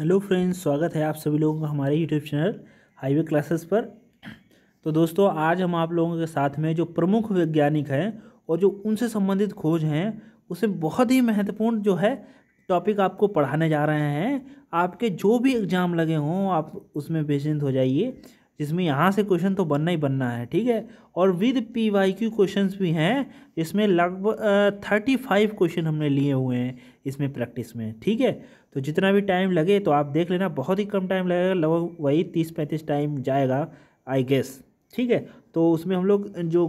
hello friends स्वागत है आप सभी लोगों का हमारे यूट्यूब चैनल हाईवे क्लासेस पर तो दोस्तों आज हम आप लोगों के साथ में जो प्रमुख वैज्ञानिक हैं और जो उनसे संबंधित खोज हैं उसे बहुत ही महत्वपूर्ण जो है टॉपिक आपको पढ़ाने जा रहे हैं आपके जो भी एग्ज़ाम लगे हों आप उसमें बेचिंत हो जाइए जिसमें यहाँ से क्वेश्चन तो बनना ही बनना है ठीक है और with P Y Q question भी हैं इसमें लगभग थर्टी फाइव क्वेश्चन हमने लिए हुए हैं इसमें प्रैक्टिस में ठीक है तो जितना भी टाइम लगे तो आप देख लेना बहुत ही कम टाइम लगेगा लगभग वही तीस पैंतीस टाइम जाएगा आई गेस ठीक है तो उसमें हम लोग जो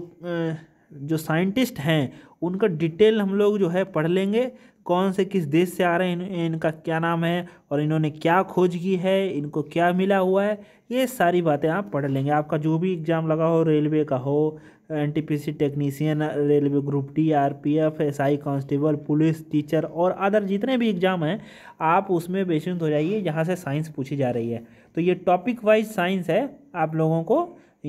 जो साइंटिस्ट हैं उनका डिटेल हम लोग जो है पढ़ लेंगे कौन से किस देश से आ रहे हैं इन, इनका क्या नाम है और इन्होंने क्या खोज की है इनको क्या मिला हुआ है ये सारी बातें आप पढ़ लेंगे आपका जो भी एग्ज़ाम लगा हो रेलवे का हो an technician railway group D R P F S I constable police teacher और अदर जितने भी एग्ज़ाम हैं आप उसमें बेचुंत हो जाइए जहाँ से साइंस पूछी जा रही है तो ये टॉपिक वाइज साइंस है आप लोगों को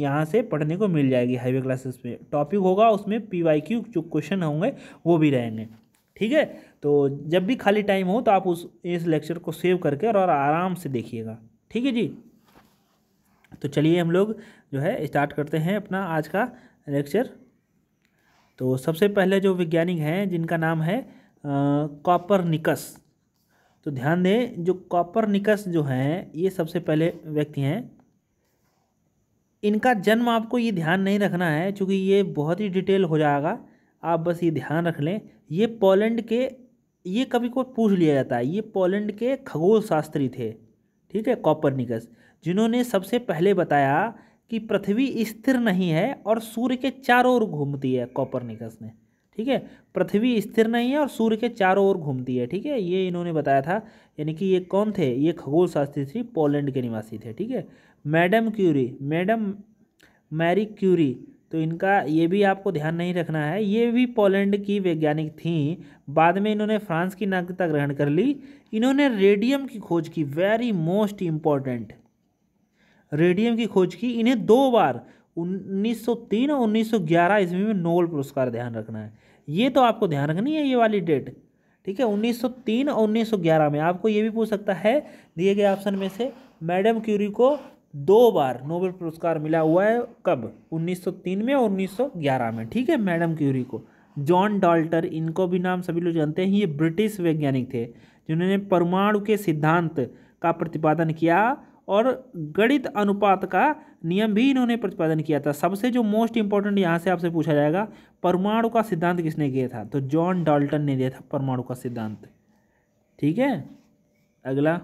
यहाँ से पढ़ने को मिल जाएगी हाईवे क्लासेस में टॉपिक होगा उसमें पी वाई जो क्वेश्चन होंगे वो भी रहेंगे ठीक है तो जब भी खाली टाइम हो तो आप उस इस लेक्चर को सेव करके और, आराम से देखिएगा ठीक है जी तो चलिए हम लोग जो है स्टार्ट करते हैं अपना आज का लेक्चर तो सबसे पहले जो वैज्ञानिक हैं जिनका नाम है कॉपर निकस तो ध्यान दें जो कॉपर निकस जो हैं ये सबसे पहले व्यक्ति हैं इनका जन्म आपको ये ध्यान नहीं रखना है क्योंकि ये बहुत ही डिटेल हो जाएगा आप बस ये ध्यान रख लें ये पोलैंड के ये कभी को पूछ लिया जाता है ये पोलैंड के खगोल शास्त्री थे ठीक है कॉपरनिकस जिन्होंने सबसे पहले बताया कि पृथ्वी स्थिर नहीं है और सूर्य के चारों ओर घूमती है कॉपरनिकस ने ठीक है पृथ्वी स्थिर नहीं है और सूर्य के चारों ओर घूमती है ठीक है ये इन्होंने बताया था यानी कि ये कौन थे ये खगोल शास्त्री थी पोलैंड के निवासी थे ठीक है madam Curie madam Marie Curie तो इनका ये भी आपको ध्यान नहीं रखना है ये भी पोलैंड की वैज्ञानिक थी बाद में इन्होंने फ्रांस की नागरिकता ग्रहण कर ली इन्होंने रेडियम की खोज की वेरी मोस्ट इम्पॉर्टेंट रेडियम की खोज की इन्हें दो बार 1903 और 1911 ईस्वी में नोबल पुरस्कार ध्यान रखना है ये तो आपको ध्यान रखनी है ये वाली डेट ठीक है 1903 और 1911 में आपको ये भी पूछ सकता है दिए गए ऑप्शन में से मैडम क्यूरी को दो बार नोबेल पुरस्कार मिला हुआ है कब 1903 में और 1911 में ठीक है मैडम क्यूरी को जॉन डाल्टर इनको भी नाम सभी लोग जानते हैं ये ब्रिटिश वैज्ञानिक थे जिन्होंने परमाणु के सिद्धांत का प्रतिपादन किया और गणित अनुपात का नियम भी इन्होंने प्रतिपादन किया था सबसे जो मोस्ट इंपॉर्टेंट यहाँ से आपसे पूछा जाएगा परमाणु का सिद्धांत किसने किया था तो जॉन डाल्टन ने दिया था परमाणु का सिद्धांत ठीक है अगला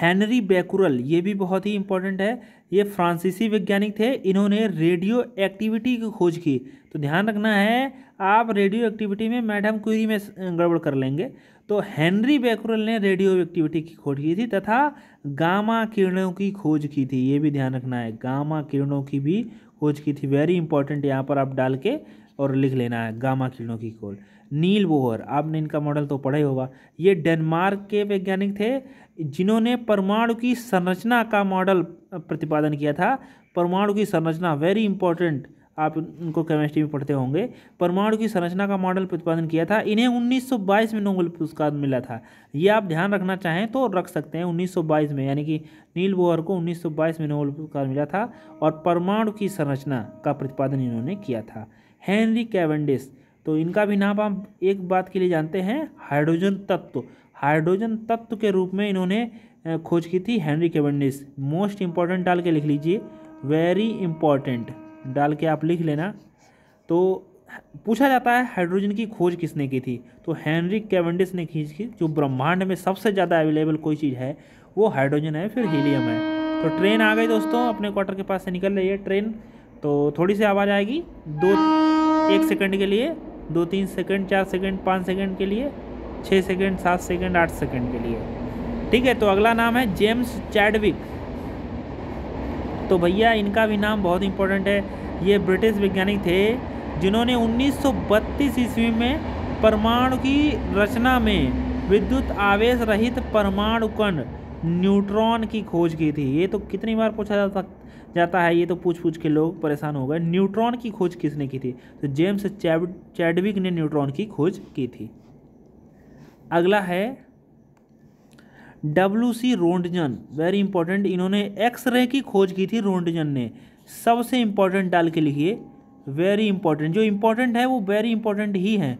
हैनरी बैकुरल ये भी बहुत ही इंपॉर्टेंट है ये फ्रांसीसी वैज्ञानिक थे इन्होंने रेडियो एक्टिविटी की खोज की तो ध्यान रखना है आप रेडियो एक्टिविटी में मैडम क्यूरी में गड़बड़ कर लेंगे तो हेनरी बैकुरल ने रेडियो एक्टिविटी की खोज की थी तथा गामा किरणों की खोज की थी ये भी ध्यान रखना है गामा किरणों की भी खोज की थी वेरी इंपॉर्टेंट यहाँ पर आप डाल के और लिख लेना है गामा किरणों की खोज नील बोहर आपने इनका मॉडल तो पढ़ा ही होगा ये डेनमार्क के वैज्ञानिक थे जिन्होंने परमाणु की संरचना का मॉडल प्रतिपादन किया था परमाणु की संरचना वेरी इंपॉर्टेंट आप उनको केमिस्ट्री में पढ़ते होंगे परमाणु की संरचना का मॉडल प्रतिपादन किया था इन्हें 1922 में नोबेल पुरस्कार मिला था ये आप ध्यान रखना चाहें तो रख सकते हैं 1922 में यानी कि नील बोहर को 1922 में नोबेल पुरस्कार मिला था और परमाणु की संरचना का प्रतिपादन इन्होंने किया था हेनरी कैवेंडिस तो इनका भी नाम हम एक बात के लिए जानते हैं हाइड्रोजन तत्व हाइड्रोजन तत्व के रूप में इन्होंने खोज की थी हेनरी केवेंडिस मोस्ट इम्पॉर्टेंट डाल के लिख लीजिए वेरी इम्पॉर्टेंट डाल के आप लिख लेना तो पूछा जाता है हाइड्रोजन की खोज किसने की थी तो हेनरी केवेंडिस ने खींच की जो ब्रह्मांड में सबसे ज़्यादा अवेलेबल कोई चीज़ है वो हाइड्रोजन है फिर हीलियम है तो ट्रेन आ गई दोस्तों अपने क्वार्टर के पास से निकल रही है ट्रेन तो थोड़ी सी आवाज़ आएगी दो एक सेकंड के लिए दो तीन सेकंड चार सेकंड पाँच सेकंड के लिए छः सेकंड सात सेकंड आठ सेकंड के लिए ठीक है तो अगला नाम है जेम्स चैडविक तो भैया इनका भी नाम बहुत इंपॉर्टेंट है ये ब्रिटिश वैज्ञानिक थे जिन्होंने 1932 ईस्वी में परमाणु की रचना में विद्युत आवेश रहित परमाणु कण न्यूट्रॉन की खोज की थी ये तो कितनी बार पूछा जा सकता जाता है ये तो पूछ पूछ के लोग परेशान हो गए न्यूट्रॉन की खोज किसने की थी तो जेम्स चैडविक ने न्यूट्रॉन की खोज की थी अगला है W C Roentgen very important इन्होंने एक्स रे की खोज की थी रोंडजन ने सबसे इंपॉर्टेंट डाल के लिखिए वेरी इंपॉर्टेंट जो इंपॉर्टेंट है वो वेरी इंपॉर्टेंट ही है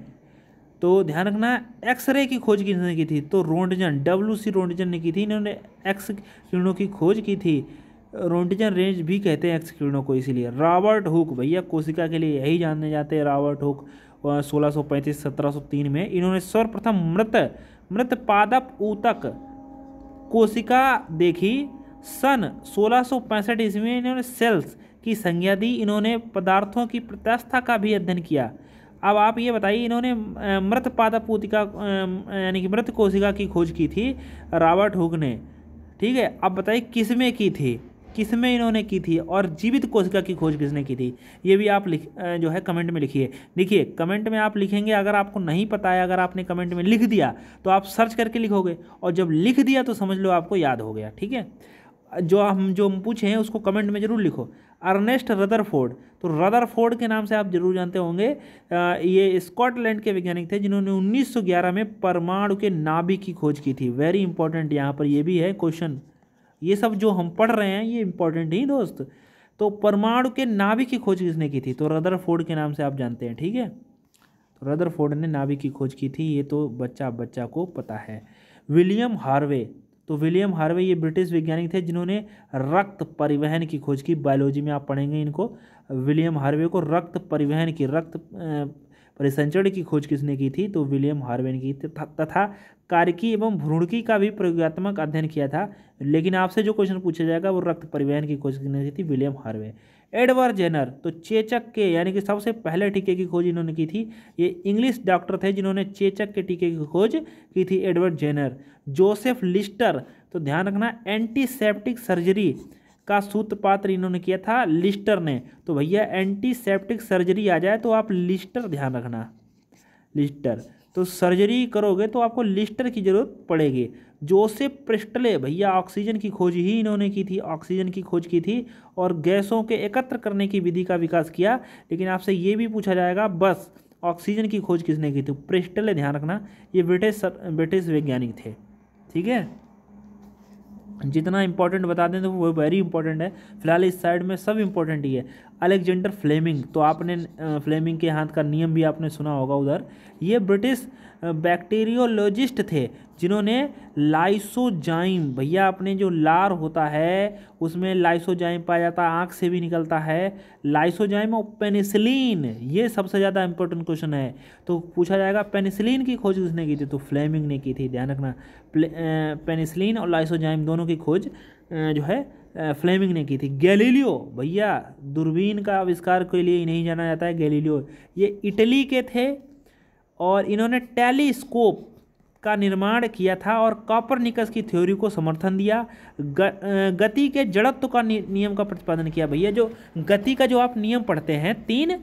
तो ध्यान रखना एक्सरे की खोज किसने की थी तो रोंडजन डब्ल्यू सी रोंडजन ने की थी इन्होंने एक्स किरणों की खोज की थी रोंटिजन रेंज भी कहते हैं एक्स को इसीलिए रॉबर्ट हुक भैया कोशिका के लिए यही जानने जाते हैं रॉबर्ट हुक सोलह सौ में इन्होंने सर्वप्रथम मृत मृत पादप ऊतक कोशिका देखी सन सोलह ईस्वी में इन्होंने सेल्स की संज्ञा दी इन्होंने पदार्थों की प्रत्यास्था का भी अध्ययन किया अब आप ये बताइए इन्होंने मृत पादप ऊतिका यानी कि मृत कोशिका की खोज की थी रॉबर्ट हुक ने ठीक है अब बताइए किस में की थी किसमें इन्होंने की थी और जीवित कोशिका की खोज किसने की थी ये भी आप लिख जो है कमेंट में लिखिए देखिए कमेंट में आप लिखेंगे अगर आपको नहीं पता है अगर आपने कमेंट में लिख दिया तो आप सर्च करके लिखोगे और जब लिख दिया तो समझ लो आपको याद हो गया ठीक है जो हम जो हम पूछे हैं उसको कमेंट में ज़रूर लिखो अर्नेस्ट रदरफोर्ड तो रदरफोर्ड के नाम से आप जरूर जानते होंगे ये स्कॉटलैंड के वैज्ञानिक थे जिन्होंने 1911 में परमाणु के नाभिक की खोज की थी वेरी इंपॉर्टेंट यहाँ पर ये भी है क्वेश्चन ये सब जो हम पढ़ रहे हैं ये इंपॉर्टेंट ही दोस्त तो परमाणु के नाभिक की खोज किसने की थी तो फोर्ड के नाम से आप जानते हैं ठीक है तो फोर्ड ने नाभिक की खोज की थी ये तो बच्चा बच्चा को पता है विलियम हार्वे तो विलियम हार्वे ये ब्रिटिश वैज्ञानिक थे जिन्होंने रक्त परिवहन की खोज की बायोलॉजी में आप पढ़ेंगे इनको विलियम हार्वे को रक्त परिवहन की रक्त परिसंचरण की खोज किसने की थी तो विलियम हार्वेन की तथा कारकी एवं भ्रूणकी का भी प्रयोगात्मक अध्ययन किया था लेकिन आपसे जो क्वेश्चन पूछा जाएगा वो रक्त परिवहन की खोज किसने की थी विलियम हार्वे एडवर्ड जेनर तो चेचक के यानी कि सबसे पहले टीके की खोज इन्होंने की थी ये इंग्लिश डॉक्टर थे जिन्होंने चेचक के टीके की खोज की थी एडवर्ड जेनर जोसेफ लिस्टर तो ध्यान रखना एंटीसेप्टिक सर्जरी का सूत्रपात्र इन्होंने किया था लिस्टर ने तो भैया एंटीसेप्टिक सर्जरी आ जाए तो आप लिस्टर ध्यान रखना लिस्टर तो सर्जरी करोगे तो आपको लिस्टर की ज़रूरत पड़ेगी जोसेफ प्रिस्टले भैया ऑक्सीजन की खोज ही इन्होंने की थी ऑक्सीजन की खोज की थी और गैसों के एकत्र करने की विधि का विकास किया लेकिन आपसे ये भी पूछा जाएगा बस ऑक्सीजन की खोज किसने की थी प्रिस्टले ध्यान रखना ये ब्रिटिश ब्रिटिश वैज्ञानिक थे ठीक है जितना इंपॉर्टेंट बता दें तो वो वेरी इंपॉर्टेंट है फिलहाल इस साइड में सब इंपॉर्टेंट ही है अलेक्जेंडर फ्लेमिंग तो आपने फ्लेमिंग के हाथ का नियम भी आपने सुना होगा उधर ये ब्रिटिश बैक्टीरियोलॉजिस्ट थे जिन्होंने लाइसोजाइम भैया अपने जो लार होता है उसमें लाइसोजाइम पाया जाता है आँख से भी निकलता है लाइसोजाइम और पेनिसिलिन ये सबसे ज़्यादा इंपॉर्टेंट क्वेश्चन है तो पूछा जाएगा पेनिसिलिन की खोज किसने की थी तो फ्लेमिंग ने की थी ध्यान रखना पेनिसिलिन और लाइसोजाइम दोनों की खोज जो है फ्लेमिंग ने की थी गैलीलियो भैया दूरबीन का आविष्कार के लिए इन्हें जाना जाता है गैलीलियो ये इटली के थे और इन्होंने टेलीस्कोप का निर्माण किया था और कॉपरनिकस की थ्योरी को समर्थन दिया ग, गति के जड़त्व का नियम का प्रतिपादन किया भैया जो गति का जो आप नियम पढ़ते हैं तीन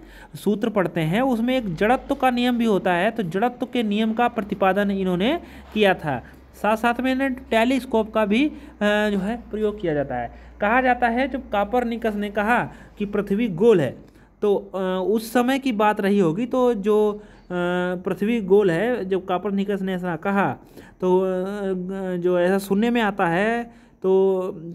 सूत्र पढ़ते हैं उसमें एक जड़त्व का नियम भी होता है तो जड़त्व के नियम का प्रतिपादन इन्होंने किया था साथ साथ में इन्हें टेलीस्कोप का भी जो है प्रयोग किया जाता है कहा जाता है जब कापर निकस ने कहा कि पृथ्वी गोल है तो उस समय की बात रही होगी तो जो पृथ्वी गोल है जब कापर निकस ने ऐसा कहा तो जो ऐसा सुनने में आता है तो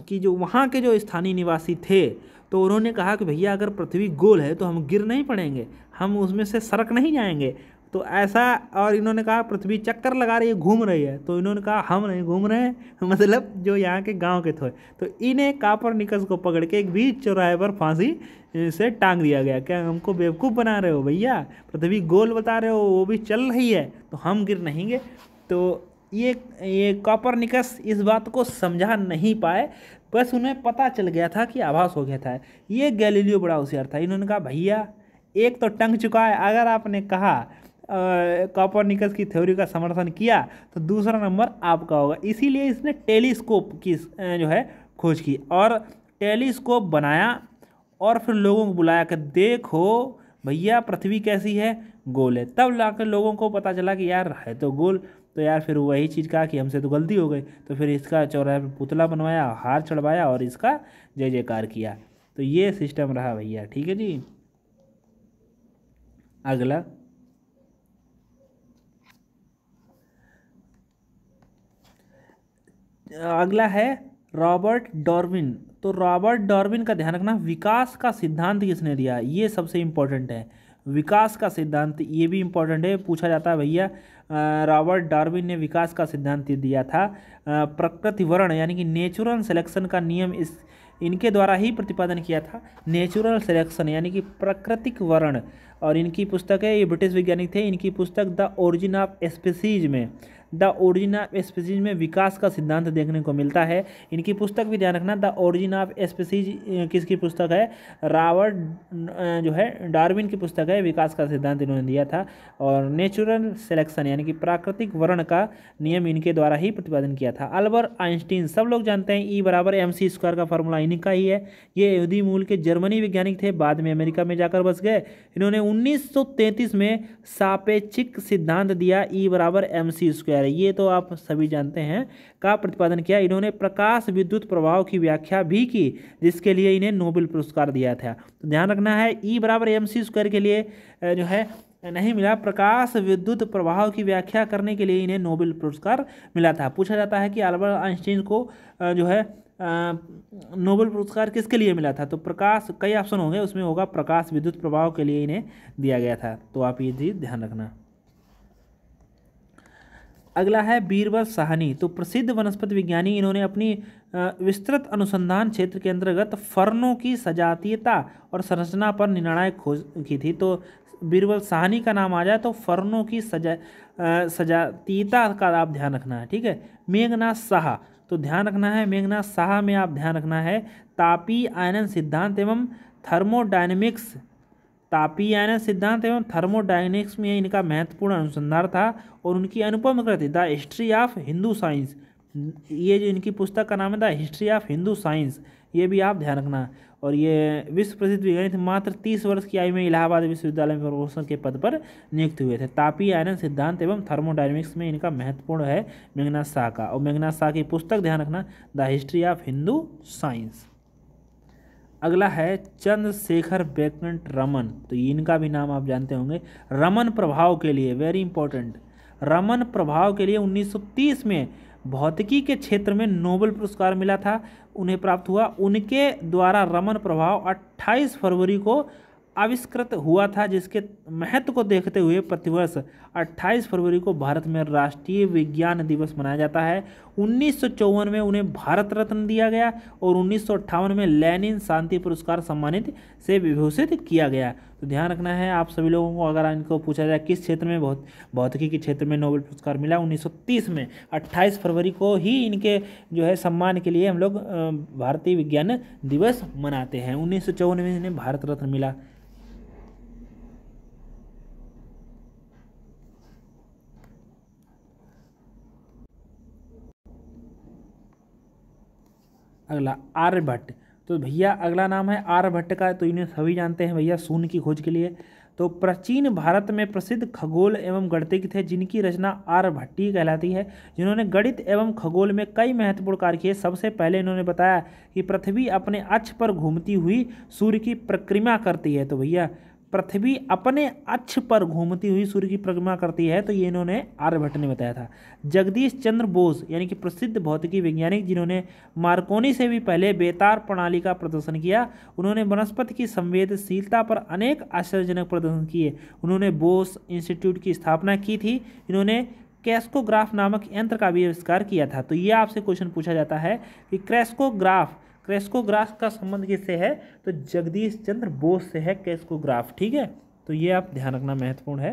कि जो वहाँ के जो स्थानीय निवासी थे तो उन्होंने कहा कि भैया अगर पृथ्वी गोल है तो हम गिर नहीं पड़ेंगे हम उसमें से सरक नहीं जाएंगे तो ऐसा और इन्होंने कहा पृथ्वी चक्कर लगा रही है घूम रही है तो इन्होंने कहा हम नहीं घूम रहे हैं मतलब जो यहाँ के गांव के थे तो इन्हें कापर निकस को पकड़ के एक बीच चौराहे पर फांसी से टांग दिया गया क्या हमको बेवकूफ़ बना रहे हो भैया पृथ्वी गोल बता रहे हो वो भी चल रही है तो हम गिर नहीं गए तो ये ये कॉपर निकस इस बात को समझा नहीं पाए बस उन्हें पता चल गया था कि आभास हो गया था ये गैलीलियो बड़ा होशियार था इन्होंने कहा भैया एक तो टंग चुका है अगर आपने कहा कॉपरनिकस की थ्योरी का समर्थन किया तो दूसरा नंबर आपका होगा इसीलिए इसने टेलीस्कोप की जो है खोज की और टेलीस्कोप बनाया और फिर लोगों को बुलाया कि देखो भैया पृथ्वी कैसी है गोल है तब ला कर लोगों को पता चला कि यार है तो गोल तो यार फिर वही चीज़ कहा कि हमसे तो गलती हो गई तो फिर इसका चौराहे पर पुतला बनवाया हार चढ़वाया और इसका जय जयकार किया तो ये सिस्टम रहा भैया ठीक है जी अगला अगला है रॉबर्ट डॉर्विन तो रॉबर्ट डॉर्विन का ध्यान रखना विकास का सिद्धांत किसने दिया ये सबसे इम्पोर्टेंट है विकास का सिद्धांत ये भी इम्पोर्टेंट है पूछा जाता है भैया रॉबर्ट डार्विन ने विकास का सिद्धांत दिया था प्रकृतिवरण यानी कि नेचुरल सिलेक्शन का नियम इस इनके द्वारा ही प्रतिपादन किया था नेचुरल सिलेक्शन यानी कि प्राकृतिक वर्ण और इनकी पुस्तक है ये ब्रिटिश वैज्ञानिक थे इनकी पुस्तक द ओरिजिन ऑफ स्पेसीज में द ओरिजिन ऑफ स्पेसीज में विकास का सिद्धांत देखने को मिलता है इनकी पुस्तक भी ध्यान रखना द ओरिजिन ऑफ स्पेसीज किसकी पुस्तक है रावर्ट जो है डार्विन की पुस्तक है विकास का सिद्धांत इन्होंने दिया था और नेचुरल सिलेक्शन यानी कि प्राकृतिक वर्ण का नियम इनके द्वारा ही प्रतिपादन किया था अल्बर्ट आइंस्टीन सब लोग जानते हैं ई बराबर एम सी स्क्वायर का फॉर्मूला इनका ही है ये यूदी मूल के जर्मनी वैज्ञानिक थे बाद में अमेरिका में जाकर बस गए इन्होंने 1933 में सापेक्षिक सिद्धांत दिया ई e बराबर एम सी स्क्वायर ये तो आप सभी जानते हैं का प्रतिपादन किया इन्होंने प्रकाश विद्युत प्रभाव की व्याख्या भी की जिसके लिए इन्हें नोबेल पुरस्कार दिया था तो ध्यान रखना है ई e बराबर एम सी स्क्वायर के लिए जो है नहीं मिला प्रकाश विद्युत प्रभाव की व्याख्या करने के लिए इन्हें नोबेल पुरस्कार मिला था पूछा जाता है कि अल्बर्ट आइंस्टीन को जो है नोबल पुरस्कार किसके लिए मिला था तो प्रकाश कई ऑप्शन होंगे उसमें होगा प्रकाश विद्युत प्रभाव के लिए इन्हें दिया गया था तो आप ये चीज़ ध्यान रखना अगला है बीरबल साहनी तो प्रसिद्ध वनस्पति विज्ञानी इन्होंने अपनी विस्तृत अनुसंधान क्षेत्र के अंतर्गत फर्नों की सजातीयता और संरचना पर निर्णायक खोज की थी तो बीरबल साहनी का नाम आ जाए तो फर्नों की सजा सजातीयता का आप ध्यान रखना है ठीक है मेघनाथ साहा तो ध्यान रखना है मेघना शाह में आप ध्यान रखना है तापी आयनन सिद्धांत एवं थर्मोडाइनमिक्स तापी आयनन सिद्धांत एवं थर्मोडाइनमिक्स में इनका महत्वपूर्ण अनुसंधान था और उनकी अनुपम कृति the history of Hindu science ये जो इनकी पुस्तक का नाम है the history of Hindu science ये भी आप ध्यान रखना है और ये विश्व प्रसिद्ध वैज्ञानिक मात्र तीस वर्ष की आयु में इलाहाबाद विश्वविद्यालय में प्रोफेसर के पद पर नियुक्त हुए थे तापी आयन सिद्धांत एवं थर्मोडाइनमिक्स में इनका महत्वपूर्ण है मेघनाथ शाह का और मेघनाथ शाह की पुस्तक ध्यान रखना the history of Hindu science अगला है चंद्रशेखर वेंकट रमन तो इनका भी नाम आप जानते होंगे रमन प्रभाव के लिए वेरी इंपॉर्टेंट रमन प्रभाव के लिए 1930 में भौतिकी के क्षेत्र में नोबेल पुरस्कार मिला था उन्हें प्राप्त हुआ उनके द्वारा रमन प्रभाव 28 फरवरी को आविष्कृत हुआ था जिसके महत्व को देखते हुए प्रतिवर्ष 28 फरवरी को भारत में राष्ट्रीय विज्ञान दिवस मनाया जाता है उन्नीस में उन्हें भारत रत्न दिया गया और उन्नीस में लेनिन शांति पुरस्कार सम्मानित से विभूषित किया गया तो ध्यान रखना है आप सभी लोगों को अगर इनको पूछा जाए किस क्षेत्र में बहुत भौतिकी के क्षेत्र में नोबेल पुरस्कार मिला 1930 में 28 फरवरी को ही इनके जो है सम्मान के लिए हम लोग भारतीय विज्ञान दिवस मनाते हैं उन्नीस में इन्हें भारत रत्न मिला अगला आर्यभट्ट तो भैया अगला नाम है आर्यभट्ट का तो इन्हें सभी जानते हैं भैया शून्य की खोज के लिए तो प्राचीन भारत में प्रसिद्ध खगोल एवं गणितज्ञ थे जिनकी रचना आर्यभट्टी कहलाती है जिन्होंने गणित एवं खगोल में कई महत्वपूर्ण कार्य किए सबसे पहले इन्होंने बताया कि पृथ्वी अपने अक्ष पर घूमती हुई सूर्य की प्रक्रिमा करती है तो भैया पृथ्वी अपने अक्ष पर घूमती हुई सूर्य की परिक्रमा करती है तो ये इन्होंने आर्यभट्ट ने बताया था जगदीश चंद्र बोस यानी कि प्रसिद्ध भौतिकी वैज्ञानिक जिन्होंने मार्कोनी से भी पहले बेतार प्रणाली का प्रदर्शन किया उन्होंने वनस्पति की संवेदनशीलता पर अनेक आश्चर्यजनक प्रदर्शन किए उन्होंने बोस इंस्टीट्यूट की स्थापना की थी इन्होंने कैस्कोग्राफ नामक यंत्र का भी आविष्कार किया था तो ये आपसे क्वेश्चन पूछा जाता है कि क्रैस्कोग्राफ क्रेस्कोग्राफ का संबंध किससे है तो जगदीश चंद्र बोस से है क्रेस्कोग्राफ ठीक है तो ये आप ध्यान रखना महत्वपूर्ण है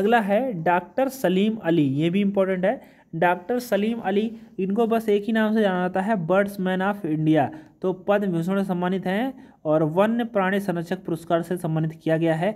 अगला है डॉक्टर सलीम अली ये भी इंपॉर्टेंट है डॉक्टर सलीम अली इनको बस एक ही नाम से जाना जाता है बर्ड्स मैन ऑफ इंडिया तो पद्म भूषण सम्मानित हैं और वन्य प्राणी संरक्षक पुरस्कार से सम्मानित किया गया है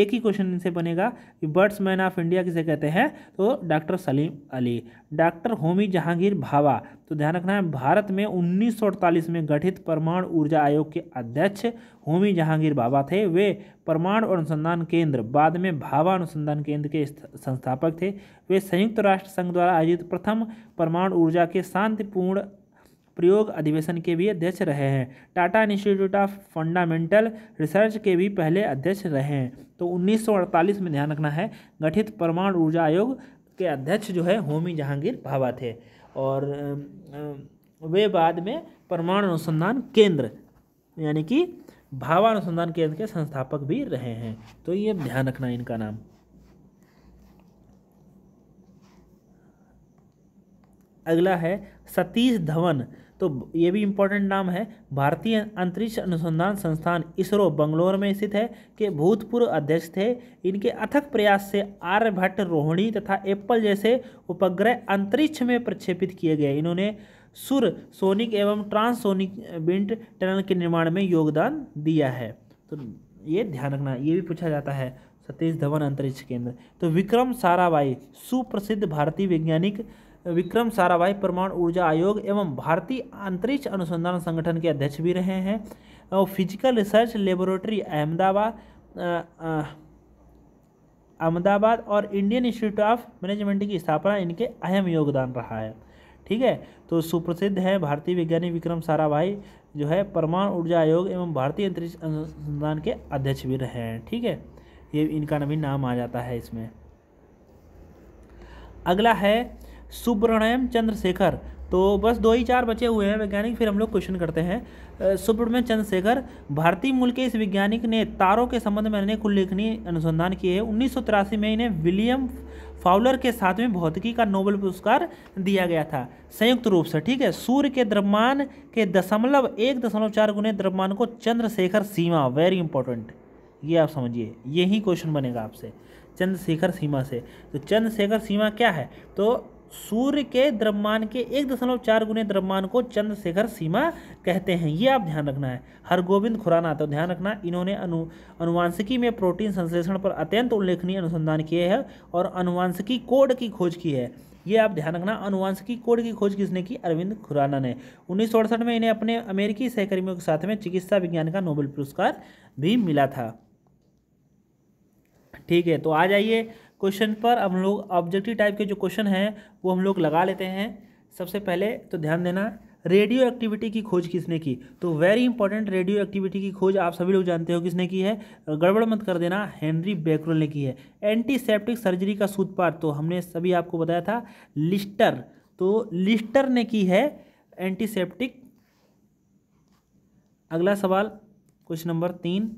एक ही क्वेश्चन इनसे बनेगा कि बर्ड्स मैन ऑफ इंडिया किसे कहते हैं तो डॉक्टर सलीम अली डॉक्टर होमी जहांगीर भावा तो ध्यान रखना है भारत में 1948 में गठित परमाणु ऊर्जा आयोग के अध्यक्ष होमी जहांगीर बाबा थे वे परमाणु अनुसंधान केंद्र बाद में भावा अनुसंधान केंद्र के संस्थापक थे वे संयुक्त राष्ट्र संघ द्वारा आयोजित प्रथम परमाणु ऊर्जा के शांतिपूर्ण प्रयोग अधिवेशन के भी अध्यक्ष रहे हैं Tata institute of fundamental research के भी पहले अध्यक्ष रहे हैं तो 1948 में ध्यान रखना है गठित परमाणु ऊर्जा आयोग के अध्यक्ष जो है होमी जहांगीर भाभा थे और वे बाद में परमाणु अनुसंधान केंद्र यानी कि भावा अनुसंधान केंद्र के संस्थापक भी रहे हैं तो ये ध्यान रखना इनका नाम अगला है सतीश धवन तो ये भी इम्पोर्टेंट नाम है भारतीय अंतरिक्ष अनुसंधान संस्थान इसरो बंगलोर में स्थित है के भूतपूर्व अध्यक्ष थे इनके अथक प्रयास से आर्यभट्ट रोहिणी तथा एप्पल जैसे उपग्रह अंतरिक्ष में प्रक्षेपित किए गए इन्होंने सुर सोनिक एवं ट्रांसोनिक विंट टनल के निर्माण में योगदान दिया है तो ये ध्यान रखना ये भी पूछा जाता है सतीश धवन अंतरिक्ष केंद्र तो विक्रम साराभाई सुप्रसिद्ध भारतीय वैज्ञानिक विक्रम साराभाई परमाणु ऊर्जा आयोग एवं भारतीय अंतरिक्ष अनुसंधान संगठन के अध्यक्ष भी रहे हैं और physical research laboratory Ahmedabad Ahmedabad और इंडियन इंस्टीट्यूट ऑफ मैनेजमेंट की स्थापना इनके अहम योगदान रहा है ठीक है तो सुप्रसिद्ध है भारतीय वैज्ञानिक विक्रम साराभाई जो है परमाणु ऊर्जा आयोग एवं भारतीय अंतरिक्ष अनुसंधान के अध्यक्ष भी रहे हैं ठीक है ये इनका भी नाम आ जाता है इसमें अगला है सुब्रमण्यम चंद्रशेखर तो बस दो ही चार बचे हुए हैं वैज्ञानिक फिर हम लोग क्वेश्चन करते हैं सुब्रमण्य चंद्रशेखर भारतीय मूल के इस वैज्ञानिक ने तारों के संबंध में अनेक उल्लेखनीय अनुसंधान किए हैं उन्नीस में इन्हें विलियम फाउलर के साथ में भौतिकी का नोबेल पुरस्कार दिया गया था संयुक्त रूप से ठीक है सूर्य के द्रव्यमान के दशमलव एक दशमलव चार गुने द्रव्यमान को चंद्रशेखर सीमा वेरी इंपॉर्टेंट ये आप समझिए यही क्वेश्चन बनेगा आपसे चंद्रशेखर सीमा से तो चंद्रशेखर सीमा क्या है तो सूर्य के द्रव्यमान के एक दशमलव चार गुने द्रव्यमान को चंद्रशेखर सीमा कहते हैं ये आप ध्यान रखना है हरगोविंद खुराना तो ध्यान रखना इन्होंने अनु अनुवांशिकी में प्रोटीन संश्लेषण पर अत्यंत उल्लेखनीय अनुसंधान किए हैं और अनुवांशिकी कोड की खोज की है ये आप ध्यान रखना अनुवांशिकी कोड की खोज किसने की अरविंद खुराना ने उन्नीस में इन्हें अपने अमेरिकी सहकर्मियों के साथ में चिकित्सा विज्ञान का नोबेल पुरस्कार भी मिला था ठीक है तो आ जाइए क्वेश्चन पर हम लोग ऑब्जेक्टिव टाइप के जो क्वेश्चन हैं वो हम लोग लगा लेते हैं सबसे पहले तो ध्यान देना रेडियो एक्टिविटी की खोज किसने की तो वेरी इंपॉर्टेंट रेडियो एक्टिविटी की खोज आप सभी लोग जानते हो किसने की है गड़बड़ मत कर देना हेनरी बेकरोल ने की है एंटीसेप्टिक सर्जरी का सूतपात तो हमने सभी आपको बताया था लिस्टर तो लिस्टर ने की है एंटीसेप्टिक अगला सवाल क्वेश्चन नंबर तीन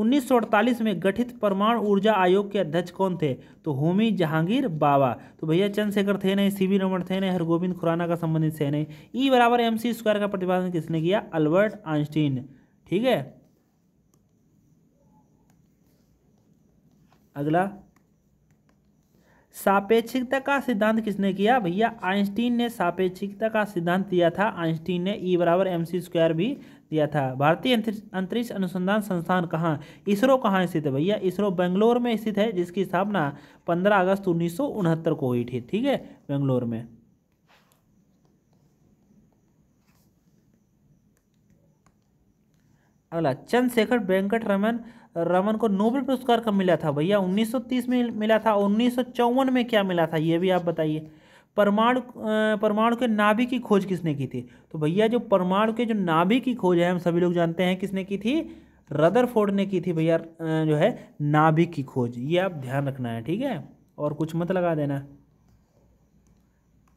उन्नीस में गठित परमाणु ऊर्जा आयोग के अध्यक्ष कौन थे तो होमी जहांगीर बाबा तो भैया चंद्रशेखर थे नहीं सी वी रमन थे नहीं हरगोविंद खुराना का संबंधित थे नहीं ई बराबर एम सी स्क्वायर का प्रतिपादन किसने किया अल्बर्ट आइंस्टीन ठीक है अगला सापेक्षिकता का सिद्धांत किसने किया भैया आइंस्टीन ने सापेक्षिकता का सिद्धांत दिया था आइंस्टीन ने ई बराबर एम सी स्क्वायर भी दिया था भारतीय अंतरिक्ष अनुसंधान संस्थान कहाँ इसरो कहाँ स्थित है भैया इसरो बेंगलोर में स्थित है जिसकी स्थापना 15 अगस्त उन्नीस को हुई थी ठीक है बेंगलोर में अगला चंद्रशेखर वेंकट रमन रमन को नोबेल पुरस्कार कब मिला था भैया 1930 में मिला था और उन्नीस में क्या मिला था ये भी आप बताइए परमाणु परमाणु के नाभिक की खोज किसने की थी तो भैया जो परमाणु के जो नाभिक की खोज है हम सभी लोग जानते हैं किसने की थी रदरफोर्ड ने की थी भैया जो है नाभिक की खोज ये आप ध्यान रखना है ठीक है और कुछ मत लगा देना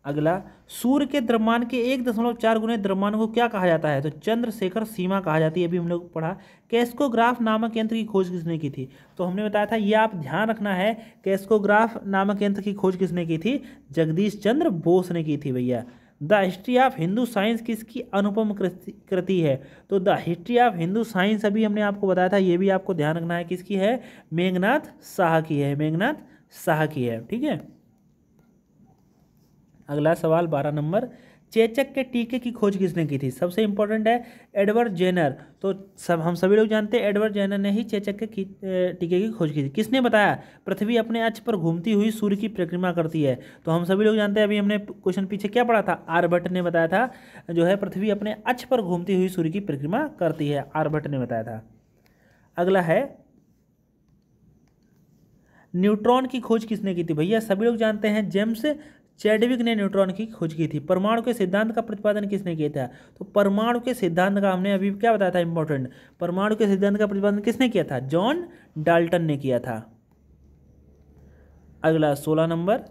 अगला सूर्य के द्रव्यमान के एक दशमलव चार गुने द्रव्यमान को क्या कहा जाता है तो चंद्रशेखर सीमा कहा जाती है अभी हम लोग पढ़ा कैस्कोग्राफ नामक यंत्र की खोज किसने की थी तो हमने बताया था ये आप ध्यान रखना है कैस्कोग्राफ नामक यंत्र की खोज किसने की थी जगदीश चंद्र बोस ने की थी भैया the history of Hindu science किसकी अनुपम कृति है तो the history of Hindu science अभी हमने आपको बताया था ये भी आपको ध्यान रखना है किसकी है मेघनाथ शाह की है मेघनाथ शाह की है ठीक है अगला सवाल बारह नंबर चेचक के टीके की खोज किसने की थी सबसे इंपॉर्टेंट है एडवर्ड जेनर तो सब हम सभी लोग जानते हैं एडवर्ड जेनर ने ही चेचक के टीके की खोज की थी किसने बताया पृथ्वी अपने अक्ष पर घूमती हुई सूर्य की परिक्रमा करती है तो हम सभी लोग जानते हैं अभी हमने क्वेश्चन पीछे क्या पढ़ा था आर्भट ने बताया था जो है पृथ्वी अपने अक्ष पर घूमती हुई सूर्य की परिक्रमा करती है आर्यभट्ट ने बताया था अगला है न्यूट्रॉन की खोज किसने की थी भैया सभी लोग जानते हैं जेम्स चैडविक ने न्यूट्रॉन की खोज की थी परमाणु के सिद्धांत का प्रतिपादन किसने किया था तो परमाणु के सिद्धांत का हमने अभी क्या बताया था इंपॉर्टेंट परमाणु के सिद्धांत का प्रतिपादन किसने किया था जॉन डाल्टन ने किया था अगला सोलह number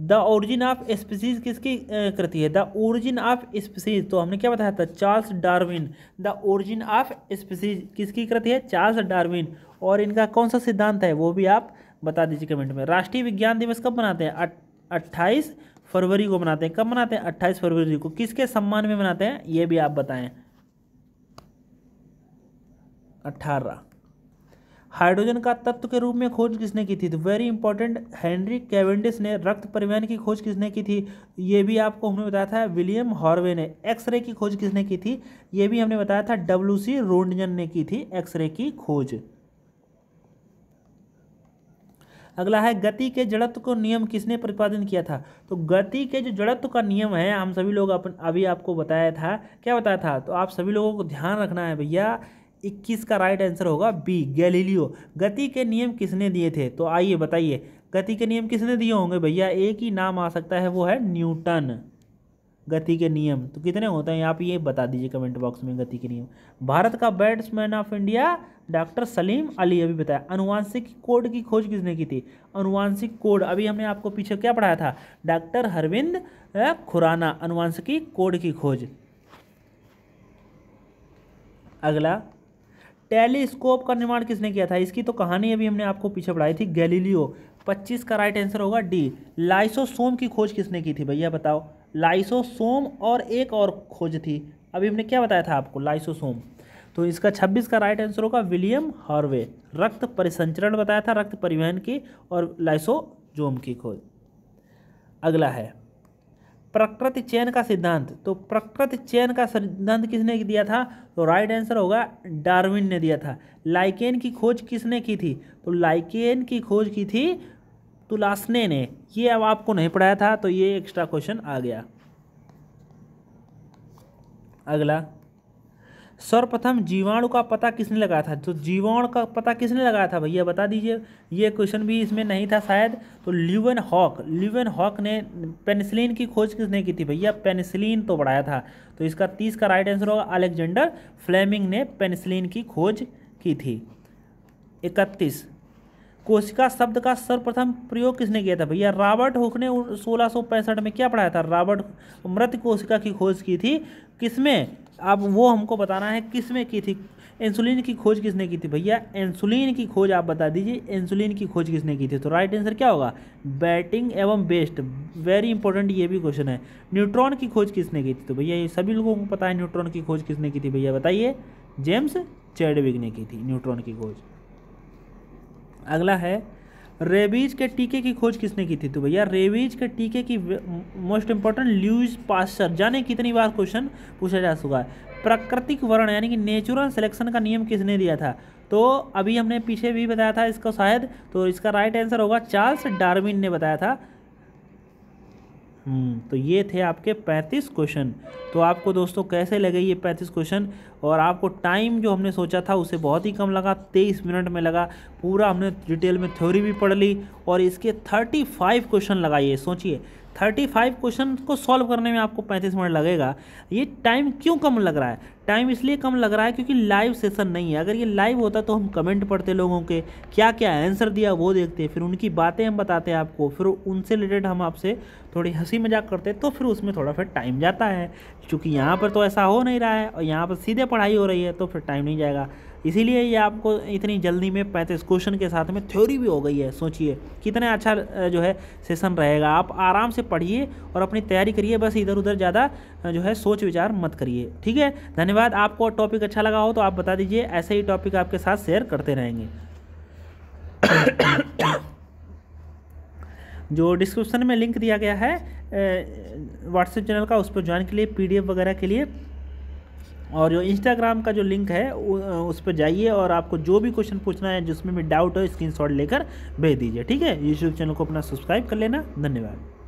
the origin of species किसकी कृति है द ओरिजिन ऑफ स्पीसीज तो हमने क्या बताया था Charles Darwin the origin of species किसकी कृति है चार्ल्स डार्विन और इनका कौन सा सिद्धांत है वो भी आप बता दीजिए कमेंट में राष्ट्रीय विज्ञान दिवस कब मनाते हैं अट्ठाईस फरवरी को मनाते हैं कब मनाते हैं अट्ठाईस फरवरी को किसके सम्मान में मनाते हैं ये भी आप बताएं अठारह हाइड्रोजन का तत्व के रूप में खोज किसने की थी तो वेरी इंपॉर्टेंट हेनरी कैवेंडिस ने रक्त परिवहन की खोज किसने की थी ये भी आपको हमने बताया था विलियम हॉर्वे ने एक्सरे की खोज किसने की थी ये भी हमने बताया था डब्ल्यू सी रोंडजन ने की थी एक्सरे की खोज अगला है गति के जड़त्व को नियम किसने प्रतिपादन किया था तो गति के जो जड़त्व का नियम है हम सभी लोग अपन अभी आपको बताया था क्या बताया था तो आप सभी लोगों को ध्यान रखना है भैया इक्कीस का राइट आंसर होगा बी गैलीलियो गति के नियम किसने दिए थे तो आइए बताइए गति के नियम किसने दिए होंगे भैया एक ही नाम आ सकता है वो है न्यूटन गति के नियम तो कितने होते हैं आप ये बता दीजिए कमेंट बॉक्स में गति के नियम भारत का birdman of India doctor Salim Ali अभी बताया अनुवांशिक कोड की खोज किसने की थी अनुवांशिक कोड अभी हमने आपको पीछे क्या पढ़ाया था डॉक्टर हरविंद खुराना अनुवांशिकी कोड की खोज अगला टेलीस्कोप का निर्माण किसने किया था इसकी तो कहानी अभी हमने आपको पीछे पढ़ाई थी गैलीलियो 25 का राइट आंसर होगा डी लाइसोसोम की खोज किसने की थी भैया बताओ लाइसोसोम और एक और खोज थी अभी हमने क्या बताया था आपको लाइसोसोम तो इसका 26 का राइट आंसर होगा विलियम हॉर्वे रक्त परिसंचरण बताया था रक्त परिवहन की और लाइसोजोम की खोज अगला है प्रकृति चयन का सिद्धांत तो प्रकृति चयन का सिद्धांत किसने दिया था तो राइट आंसर होगा डार्विन ने दिया था लाइकेन की खोज किसने की थी तो लाइकेन की खोज की थी तुलासने ने ये अब आपको नहीं पढ़ाया था तो ये एक्स्ट्रा क्वेश्चन आ गया अगला सर्वप्रथम जीवाणु का पता किसने लगाया था तो जीवाणु का पता किसने लगाया था भैया बता दीजिए ये क्वेश्चन भी इसमें नहीं था शायद तो ल्यूवन हॉक ल्यूवन हॉक ने पेनिसिलिन की खोज किसने की थी भैया पेनिसिलिन तो बढ़ाया था तो इसका तीस का राइट आंसर होगा अलेक्जेंडर फ्लेमिंग ने पेनिसिलिन की खोज की थी इकतीस कोशिका शब्द का सर्वप्रथम प्रयोग किसने किया था भैया रॉबर्ट हुक ने सोलह में क्या पढ़ाया था रॉबर्ट मृत कोशिका की खोज की थी किसमें अब वो हमको बताना है किसमें की थी इंसुलिन की खोज किसने की थी भैया इंसुलिन की खोज आप बता दीजिए इंसुलिन की खोज किसने की थी तो राइट आंसर क्या होगा बैटिंग एवं बेस्ट वेरी इंपॉर्टेंट ये भी क्वेश्चन है न्यूट्रॉन की खोज किसने की थी तो भैया ये सभी लोगों को पता है न्यूट्रॉन की खोज किसने की थी भैया बताइए जेम्स चैडविक ने की थी न्यूट्रॉन की खोज अगला है रेबीज के टीके की खोज किसने की थी तो भैया रेबीज के टीके की मोस्ट इंपॉर्टेंट ल्यूज पासर जाने कितनी बार क्वेश्चन पूछा जा चुका है प्राकृतिक वर्ण यानी कि नेचुरल सिलेक्शन का नियम किसने दिया था तो अभी हमने पीछे भी बताया था इसको शायद तो इसका राइट आंसर होगा चार्ल्स डार्विन ने बताया था हम्म, तो ये थे आपके पैंतीस क्वेश्चन तो आपको दोस्तों कैसे लगे ये पैंतीस क्वेश्चन और आपको टाइम जो हमने सोचा था उसे बहुत ही कम लगा तेईस मिनट में लगा पूरा हमने डिटेल में थ्योरी भी पढ़ ली और इसके थर्टी फाइव क्वेश्चन लगाइए सोचिए थर्टी फाइव क्वेश्चन को सॉल्व करने में आपको पैंतीस मिनट लगेगा ये टाइम क्यों कम लग रहा है टाइम इसलिए कम लग रहा है क्योंकि लाइव सेशन नहीं है अगर ये लाइव होता तो हम कमेंट पढ़ते लोगों के क्या क्या आंसर दिया वो देखते फिर उनकी बातें हम बताते हैं आपको फिर उनसे रिलेटेड हम आपसे थोड़ी हंसी मजाक करते तो फिर उसमें थोड़ा फिर टाइम जाता है क्योंकि यहाँ पर तो ऐसा हो नहीं रहा है और यहाँ पर सीधे पढ़ाई हो रही है तो फिर टाइम नहीं जाएगा इसीलिए ये आपको इतनी जल्दी में पैंतीस क्वेश्चन के साथ में थ्योरी भी हो गई है सोचिए कितना अच्छा जो है सेशन रहेगा आप आराम से पढ़िए और अपनी तैयारी करिए बस इधर उधर ज़्यादा जो है सोच विचार मत करिए ठीक है धन्यवाद आपको टॉपिक अच्छा लगा हो तो आप बता दीजिए ऐसे ही टॉपिक आपके साथ शेयर करते रहेंगे जो डिस्क्रिप्शन में लिंक दिया गया है व्हाट्सएप चैनल का उस पर ज्वाइन के लिए पीडीएफ वगैरह के लिए और जो इंस्टाग्राम का जो लिंक है उस पर जाइए और आपको जो भी क्वेश्चन पूछना है जिसमें भी डाउट हो स्क्रीनशॉट लेकर भेज दीजिए ठीक है यूट्यूब चैनल को अपना सब्सक्राइब कर लेना धन्यवाद